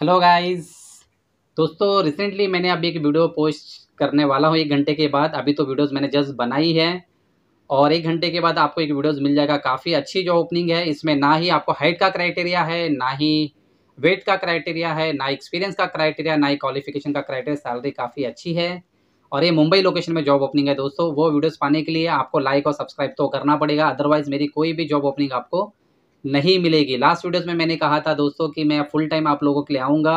hello guys दोस्तों recently मैंने अभी एक वीडियो पोस्ट करने वाला हूँ एक घंटे के बाद अभी तो वीडियोस मैंने जस्ट बनाई है और एक घंटे के बाद आपको एक वीडियोस मिल जाएगा काफ़ी अच्छी जो ओपनिंग है इसमें ना ही आपको हाइट का क्राइटेरिया है ना ही वेट का क्राइटेरिया है ना एक्सपीरियंस का क्राइटेरिया ना ही क्वालिफिकेशन का क्राइटेरिया सैलरी काफ़ी अच्छी है और ये मुंबई लोकेशन में जॉब ओपनिंग है दोस्तों वो वीडियोज़ पाने के लिए आपको लाइक और सब्सक्राइब तो करना पड़ेगा अदरवाइज़ मेरी कोई भी जॉब ओपनिंग आपको नहीं मिलेगी लास्ट वीडियोज़ में मैंने कहा था दोस्तों कि मैं फुल टाइम आप लोगों के लिए आऊँगा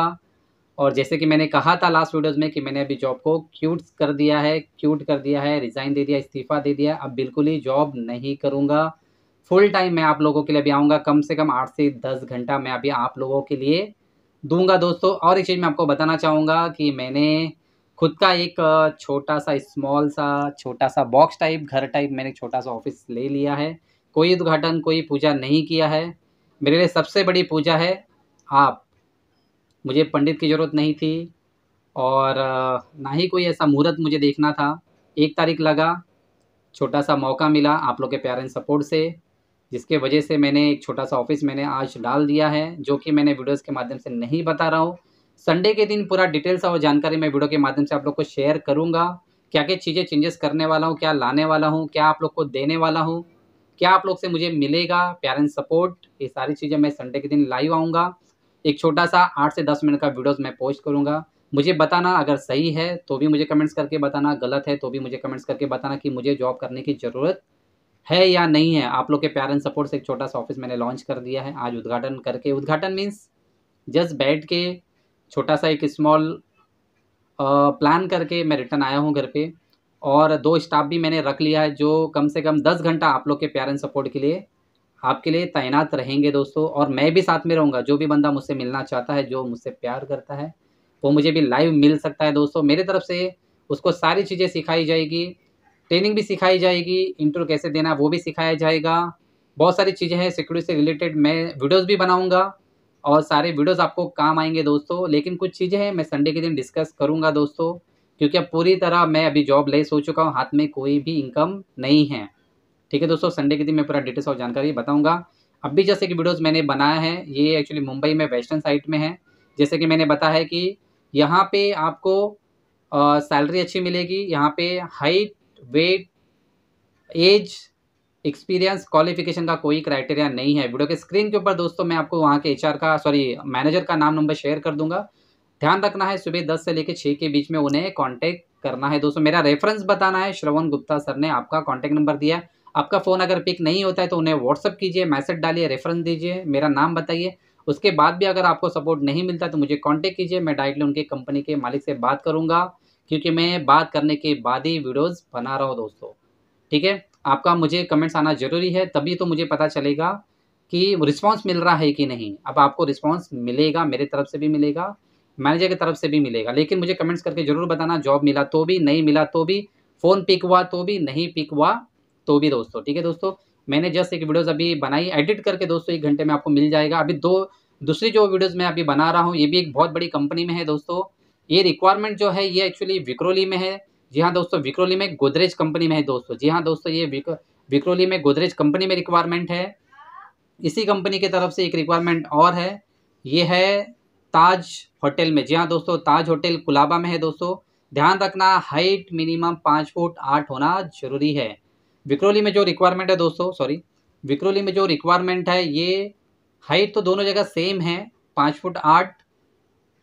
और जैसे कि मैंने कहा था लास्ट वीडियोस में कि मैंने अभी जॉब को क्यूट कर दिया है क्यूट कर दिया है रिज़ाइन दे दिया इस्तीफ़ा दे दिया अब बिल्कुल ही जॉब नहीं करूँगा फुल टाइम मैं आप लोगों के लिए अभी आऊँगा कम से कम आठ से दस घंटा मैं अभी आप लोगों के लिए दूंगा दोस्तों और एक चीज़ मैं आपको बताना चाहूँगा कि मैंने खुद का एक छोटा सा स्मॉल सा छोटा सा बॉक्स टाइप घर टाइप मैंने छोटा सा ऑफिस ले लिया है कोई उद्घाटन कोई पूजा नहीं किया है मेरे लिए सबसे बड़ी पूजा है आप मुझे पंडित की ज़रूरत नहीं थी और ना ही कोई ऐसा मुहूर्त मुझे देखना था एक तारीख लगा छोटा सा मौका मिला आप लोग के प्यार एंड सपोर्ट से जिसके वजह से मैंने एक छोटा सा ऑफिस मैंने आज डाल दिया है जो कि मैंने वीडियोस के माध्यम से नहीं बता रहा हूँ संडे के दिन पूरा डिटेल्स और जानकारी मैं वीडियो के माध्यम से आप लोग को शेयर करूँगा क्या क्या चीज़ें चेंजेस करने वाला हूँ क्या लाने वाला हूँ क्या आप लोग को देने वाला हूँ क्या आप लोग से मुझे मिलेगा पेरेंट्स सपोर्ट ये सारी चीज़ें मैं संडे के दिन लाइव आऊँगा एक छोटा सा आठ से दस मिनट का वीडियोज मैं पोस्ट करूँगा मुझे बताना अगर सही है तो भी मुझे कमेंट्स करके बताना गलत है तो भी मुझे कमेंट्स करके बताना कि मुझे जॉब करने की ज़रूरत है या नहीं है आप लोग के पेरेंट्स सपोर्ट से एक छोटा सा ऑफिस मैंने लॉन्च कर दिया है आज उद्घाटन करके उद्घाटन मीन्स जस्ट बैठ के छोटा सा एक स्मॉल प्लान करके मैं रिटर्न आया हूँ घर पर और दो स्टाफ भी मैंने रख लिया है जो कम से कम दस घंटा आप लोग के प्यार एंड सपोर्ट के लिए आपके लिए तैनात रहेंगे दोस्तों और मैं भी साथ में रहूँगा जो भी बंदा मुझसे मिलना चाहता है जो मुझसे प्यार करता है वो मुझे भी लाइव मिल सकता है दोस्तों मेरे तरफ से उसको सारी चीज़ें सिखाई जाएगी ट्रेनिंग भी सिखाई जाएगी इंटरव्यू कैसे देना वो भी सिखाया जाएगा बहुत सारी चीज़ें हैं सिक्योरिटी से रिलेटेड मैं वीडियोस भी बनाऊंगा और सारे वीडियोस आपको काम आएंगे दोस्तों लेकिन कुछ चीज़ें हैं मैं संडे के दिन डिस्कस करूंगा दोस्तों क्योंकि अब पूरी तरह मैं अभी जॉब लेस हो चुका हूँ हाथ में कोई भी इनकम नहीं है ठीक है दोस्तों संडे के दिन मैं पूरा डिटेल्स और जानकारी बताऊंगा अब भी जैसे कि वीडियोज़ मैंने बनाया है ये एक्चुअली मुंबई में वेस्टर्न साइड में है जैसे कि मैंने बताया है कि यहाँ पे आपको सैलरी अच्छी मिलेगी यहाँ पे height weight age experience qualification का कोई क्राइटेरिया नहीं है वीडियो के स्क्रीन के ऊपर दोस्तों मैं आपको वहाँ के एचआर का सॉरी मैनेजर का नाम नंबर शेयर कर दूंगा ध्यान रखना है सुबह दस से लेकर छः के बीच में उन्हें कॉन्टैक्ट करना है दोस्तों मेरा रेफरेंस बताना है श्रवण गुप्ता सर ने आपका कॉन्टैक्ट नंबर दिया आपका फ़ोन अगर पिक नहीं होता है तो उन्हें व्हाट्सअप कीजिए मैसेज डालिए रेफरेंस दीजिए मेरा नाम बताइए उसके बाद भी अगर आपको सपोर्ट नहीं मिलता तो मुझे कांटेक्ट कीजिए मैं डायरेक्टली उनके कंपनी के मालिक से बात करूंगा क्योंकि मैं बात करने के बाद ही वीडियोज़ बना रहा हूँ दोस्तों ठीक है आपका मुझे कमेंट्स आना ज़रूरी है तभी तो मुझे पता चलेगा कि रिस्पांस मिल रहा है कि नहीं अब आपको रिस्पांस मिलेगा मेरे तरफ से भी मिलेगा मैनेजर की तरफ से भी मिलेगा लेकिन मुझे कमेंट्स करके ज़रूर बताना जॉब मिला तो भी नहीं मिला तो भी फ़ोन पिक हुआ तो भी नहीं पिक हुआ तो भी दोस्तों ठीक है दोस्तों मैंने जस्ट एक वीडियोज़ अभी बनाई एडिट करके दोस्तों एक घंटे में आपको मिल जाएगा अभी दो दूसरी जो वीडियोज़ मैं अभी बना रहा हूँ ये भी एक बहुत बड़ी कंपनी में है दोस्तों ये रिक्वायरमेंट जो है ये एक्चुअली विक्रोली में है जी हाँ दोस्तों विक्रोली में गोदरेज कंपनी में है दोस्तों जी हाँ दोस्तों ये विक्रोली में गोदरेज कंपनी में रिक्वायरमेंट है इसी कंपनी की तरफ से एक रिक्वायरमेंट और है ये है ताज होटल में जी हाँ दोस्तों ताज होटल कुलाबा में है दोस्तों ध्यान रखना हाइट मिनिमम पाँच फुट आठ होना जरूरी है विक्रोली में जो रिक्वायरमेंट है दोस्तों सॉरी विक्रोली में जो रिक्वायरमेंट है ये हाइट तो दोनों जगह सेम है पाँच फुट आठ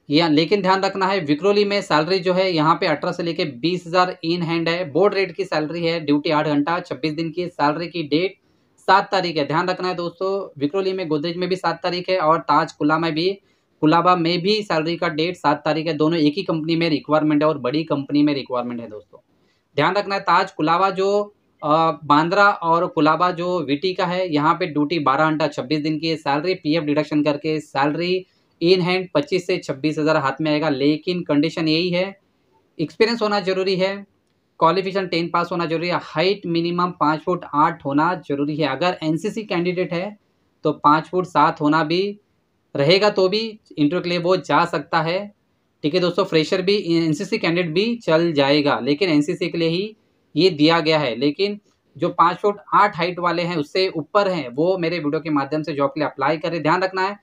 या लेकिन ध्यान रखना है विक्रोली में सैलरी जो है यहाँ पे अठारह से लेके बीस हज़ार इन हैंड है बोर्ड रेट की सैलरी है ड्यूटी आठ घंटा छब्बीस दिन की सैलरी की डेट सात तारीख है ध्यान रखना है दोस्तों विक्रोली में गोदरेज में भी सात तारीख है और ताज कुला में भी कुलाबा में भी सैलरी का डेट सात तारीख है दोनों एक ही कंपनी में रिक्वायरमेंट है और बड़ी कंपनी में रिक्वायरमेंट है दोस्तों ध्यान रखना है ताज तो कुलाबा जो बांद्रा और कुलाबा जो वीटी का है यहाँ पे ड्यूटी बारह घंटा छब्बीस दिन की है सैलरी पीएफ डिडक्शन करके सैलरी इन हैंड पच्चीस से छब्बीस हज़ार हाथ में आएगा लेकिन कंडीशन यही है एक्सपीरियंस होना ज़रूरी है क्वालिफिकेशन टेन पास होना जरूरी है हाइट मिनिमम पाँच फुट आठ होना जरूरी है अगर एनसीसी कैंडिडेट है तो पाँच फुट सात होना भी रहेगा तो भी इंटरव्यू के लिए वो जा सकता है ठीक है दोस्तों फ्रेशर भी एनसीसी कैंडिडेट भी चल जाएगा लेकिन एनसीसी के लिए ही ये दिया गया है लेकिन जो पाँच फुट आठ हाइट वाले हैं उससे ऊपर हैं वो मेरे वीडियो के माध्यम से जॉब के लिए अप्लाई करें ध्यान रखना है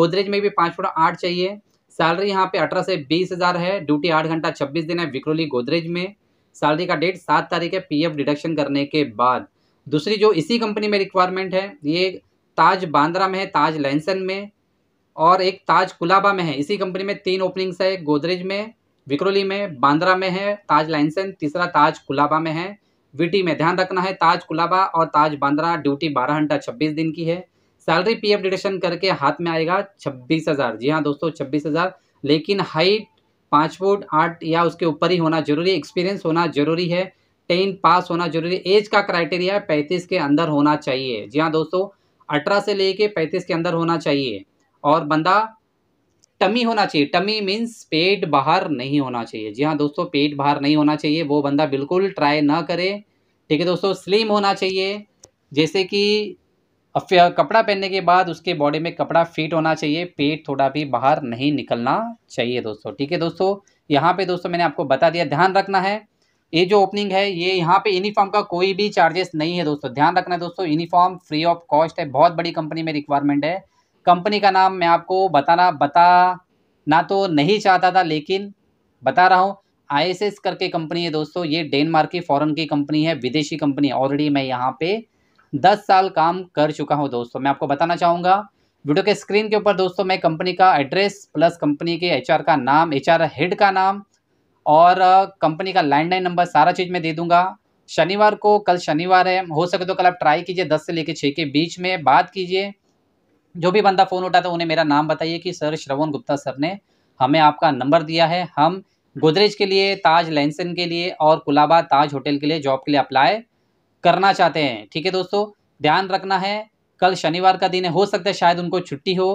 गोदरेज में भी पाँच फुट आठ चाहिए सैलरी यहाँ पे अठारह से बीस हज़ार है ड्यूटी आठ घंटा छब्बीस दिन है विक्रोली गोदरेज में सैलरी का डेट सात तारीख है पीएफ डिडक्शन करने के बाद दूसरी जो इसी कंपनी में रिक्वायरमेंट है ये ताज बांद्रा में है ताज लैंसन में और एक ताज कुलाबा में है इसी कंपनी में तीन ओपनिंग्स है गोदरेज में विक्रोली में बांद्रा में है ताज लाइनसन तीसरा ताज कुलाबा में है वीटी में ध्यान रखना है ताज कुलाबा और ताज बांद्रा ड्यूटी बारह घंटा छब्बीस दिन की है सैलरी पीएफ डिडक्शन करके हाथ में आएगा छब्बीस हज़ार जी हाँ दोस्तों छब्बीस हज़ार लेकिन हाइट पाँच फुट आठ या उसके ऊपर ही होना जरूरी एक्सपीरियंस होना जरूरी है टेन पास होना जरूरी एज का क्राइटेरिया पैंतीस के अंदर होना चाहिए जी हाँ दोस्तों अठारह से लेके पैंतीस के अंदर होना चाहिए और बंदा टमी होना चाहिए टमी मीन्स पेट बाहर नहीं होना चाहिए जी हाँ दोस्तों पेट बाहर नहीं होना चाहिए वो बंदा बिल्कुल ट्राई ना करे ठीक है दोस्तों स्लिम होना चाहिए जैसे कि कपड़ा पहनने के बाद उसके बॉडी में कपड़ा फिट होना चाहिए पेट थोड़ा भी बाहर नहीं निकलना चाहिए दोस्तों ठीक है दोस्तों यहाँ पे दोस्तों मैंने आपको बता दिया ध्यान रखना है ये जो ओपनिंग है ये यहाँ पे यूनिफॉर्म का कोई भी चार्जेस नहीं है दोस्तों ध्यान रखना है दोस्तों यूनिफॉर्म फ्री ऑफ कॉस्ट है बहुत बड़ी कंपनी में रिक्वायरमेंट है कंपनी का नाम मैं आपको बताना बता ना तो नहीं चाहता था लेकिन बता रहा हूँ आई करके कंपनी है दोस्तों ये डेनमार्क की फॉरेन की कंपनी है विदेशी कंपनी ऑलरेडी मैं यहाँ पे दस साल काम कर चुका हूँ दोस्तों मैं आपको बताना चाहूँगा वीडियो के स्क्रीन के ऊपर दोस्तों मैं कंपनी का एड्रेस प्लस कंपनी के एच का नाम एच हेड का नाम और कंपनी का लैंडलाइन नंबर सारा चीज़ मैं दे दूँगा शनिवार को कल शनिवार है हो सके तो कल आप ट्राई कीजिए दस से लेकर छः के बीच में बात कीजिए जो भी बंदा फ़ोन उठाता है उन्हें मेरा नाम बताइए कि सर श्रवण गुप्ता सर ने हमें आपका नंबर दिया है हम गोदरेज के लिए ताज लेंसन के लिए और कुलाबा ताज होटल के लिए जॉब के लिए अप्लाई करना चाहते हैं ठीक है दोस्तों ध्यान रखना है कल शनिवार का दिन है हो सकता है शायद उनको छुट्टी हो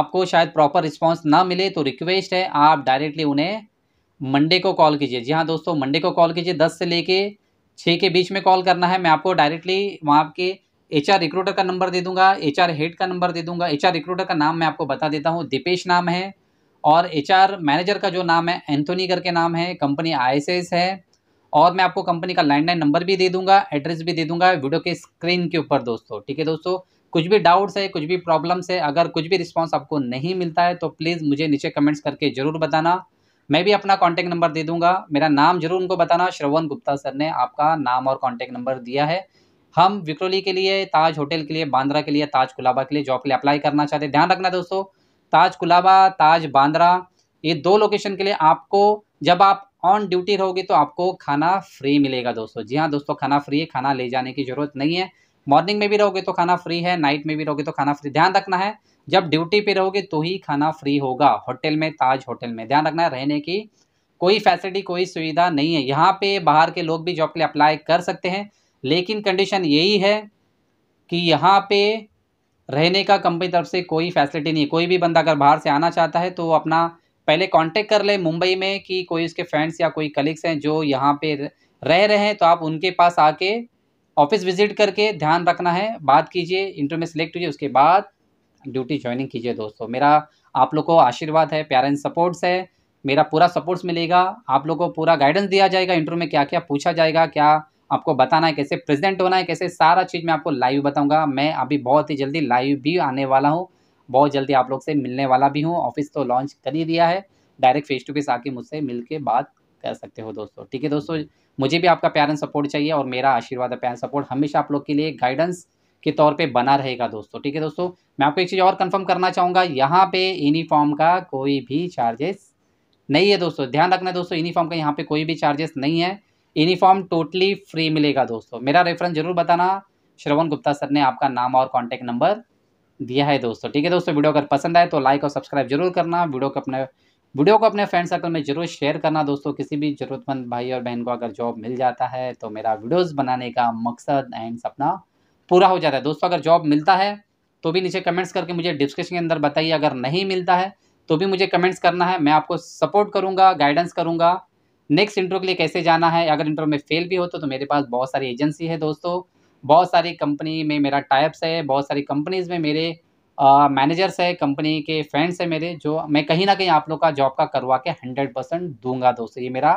आपको शायद प्रॉपर रिस्पांस ना मिले तो रिक्वेस्ट है आप डायरेक्टली उन्हें मंडे को कॉल कीजिए जी हाँ दोस्तों मंडे को कॉल कीजिए दस से लेके छः के बीच में कॉल करना है मैं आपको डायरेक्टली वहाँ के एच आर रिक्रूटर का नंबर दे दूंगा एच आर हेड का नंबर दे दूंगा एच आर रिक्रूटर का नाम मैं आपको बता देता हूँ दीपेश नाम है और एच आर मैनेजर का जो नाम है एंथोनी करके नाम है कंपनी आई है और मैं आपको कंपनी का लैंडलाइन नंबर भी दे दूंगा एड्रेस भी दे दूंगा वीडियो के स्क्रीन के ऊपर दोस्तों ठीक है दोस्तों कुछ भी डाउट्स है कुछ भी प्रॉब्लम्स है अगर कुछ भी रिस्पॉन्स आपको नहीं मिलता है तो प्लीज़ मुझे नीचे कमेंट्स करके ज़रूर बताना मैं भी अपना कॉन्टैक्ट नंबर दे दूंगा मेरा नाम जरूर उनको बताना श्रवण गुप्ता सर ने आपका नाम और कॉन्टैक्ट नंबर दिया है हम विक्रोली के लिए ताज होटल के लिए बांद्रा के लिए ताज कुलाबा के लिए जॉब के लिए अप्लाई करना चाहते हैं ध्यान रखना दोस्तों ताज कुलाबा ताज बांद्रा ये दो लोकेशन के लिए आपको जब आप ऑन ड्यूटी रहोगे तो आपको खाना फ्री मिलेगा दोस्तों जी हाँ दोस्तों खाना फ्री है खाना ले जाने की ज़रूरत नहीं है मॉर्निंग में भी रहोगे तो खाना फ्री है नाइट में भी रहोगे तो खाना फ्री ध्यान रखना है जब ड्यूटी पे रहोगे तो ही खाना फ्री होगा होटल में ताज होटल में ध्यान रखना है रहने की कोई फैसिलिटी कोई सुविधा नहीं है यहाँ पे बाहर के लोग भी जॉब के लिए अप्लाई कर सकते हैं लेकिन कंडीशन यही है कि यहाँ पे रहने का कंपनी तरफ से कोई फैसिलिटी नहीं है कोई भी बंदा अगर बाहर से आना चाहता है तो अपना पहले कांटेक्ट कर ले मुंबई में कि कोई उसके फ्रेंड्स या कोई कलीग्स हैं जो यहाँ पे रह रहे हैं तो आप उनके पास आके ऑफिस विजिट करके ध्यान रखना है बात कीजिए इंटरव्यू में सिलेक्ट कीजिए उसके बाद ड्यूटी ज्वाइनिंग कीजिए दोस्तों मेरा आप लोग को आशीर्वाद है प्यार एंड सपोर्ट्स है मेरा पूरा सपोर्ट्स मिलेगा आप लोग को पूरा गाइडेंस दिया जाएगा इंटरव्यू में क्या क्या पूछा जाएगा क्या आपको बताना है कैसे प्रेजेंट होना है कैसे सारा चीज़ मैं आपको लाइव बताऊंगा मैं अभी बहुत ही जल्दी लाइव भी आने वाला हूँ बहुत जल्दी आप लोग से मिलने वाला भी हूँ ऑफिस तो लॉन्च कर ही दिया है डायरेक्ट फेस टू फेस आके मुझसे मिल के बात कर सकते हो दोस्तों ठीक है दोस्तों मुझे भी आपका प्यार एंड सपोर्ट चाहिए और मेरा आशीर्वाद है प्यार सपोर्ट हमेशा आप लोग के लिए गाइडेंस के तौर पे बना रहेगा दोस्तों ठीक है दोस्तों मैं आपको एक चीज़ और कंफर्म करना चाहूँगा यहाँ पे यूनिफॉर्म का कोई भी चार्जेस नहीं है दोस्तों ध्यान रखना दोस्तों यूनिफॉर्म का यहाँ पे कोई भी चार्जेस नहीं है यूनिफॉर्म टोटली फ्री मिलेगा दोस्तों मेरा रेफरेंस जरूर बताना श्रवण गुप्ता सर ने आपका नाम और कॉन्टैक्ट नंबर दिया है दोस्तों ठीक है दोस्तों वीडियो अगर पसंद आए तो लाइक और सब्सक्राइब जरूर करना वीडियो को अपने वीडियो को अपने फ्रेंड सर्कल में जरूर शेयर करना दोस्तों किसी भी ज़रूरतमंद भाई और बहन को अगर जॉब मिल जाता है तो मेरा वीडियोस बनाने का मकसद एंड सपना पूरा हो जाता है दोस्तों अगर जॉब मिलता है तो भी नीचे कमेंट्स करके मुझे डिस्क्रिप्शन के अंदर बताइए अगर नहीं मिलता है तो भी मुझे कमेंट्स करना है मैं आपको सपोर्ट करूँगा गाइडेंस करूँगा नेक्स्ट इंटरव्यू के लिए कैसे जाना है अगर इंटरव्यू में फेल भी हो तो, तो मेरे पास बहुत सारी एजेंसी है दोस्तों बहुत सारी कंपनी में मेरा टाइप्स है बहुत सारी कंपनीज़ में मेरे मैनेजर्स है कंपनी के फ्रेंड्स है मेरे जो मैं कहीं ना कहीं आप लोग का जॉब का करवा के हंड्रेड परसेंट दूंगा दोस्तों ये मेरा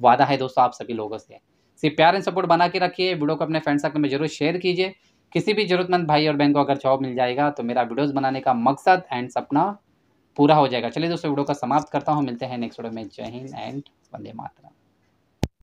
वादा है दोस्तों आप सभी लोगों से सिर्फ प्यार एंड सपोर्ट बना के रखिए वीडियो को अपने फ्रेंड सर्कल में जरूर शेयर कीजिए किसी भी ज़रूरतमंद भाई और बहन को अगर जॉब मिल जाएगा तो मेरा वीडियोज बनाने का मकसद एंड सपना पूरा हो जाएगा चलिए दोस्तों वीडियो का समाप्त करता हूँ मिलते हैं नेक्स्ट वीडियो में जय हिंद एंड వందే మాత్రం